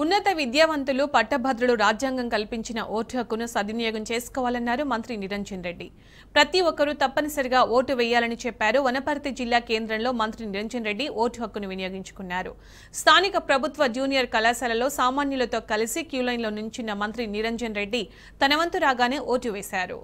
ఉన్నత విద్యావంతులు పట్టభద్రులు రాజ్యాంగం కల్పించిన ఓటు హక్కును సద్వినియోగం చేసుకోవాలన్నారు మంత్రి నిరంజన్ రెడ్డి ప్రతి ఒక్కరూ తప్పనిసరిగా ఓటు వేయాలని చెప్పారు వనపర్తి జిల్లా కేంద్రంలో మంత్రి నిరంజన్ రెడ్డి ఓటు హక్కును వినియోగించుకున్నారు స్థానిక ప్రభుత్వ జూనియర్ కళాశాలలో సామాన్యులతో కలిసి క్యూలైన్లో నుంచిన మంత్రి నిరంజన్ రెడ్డి తన రాగానే ఓటు వేశారు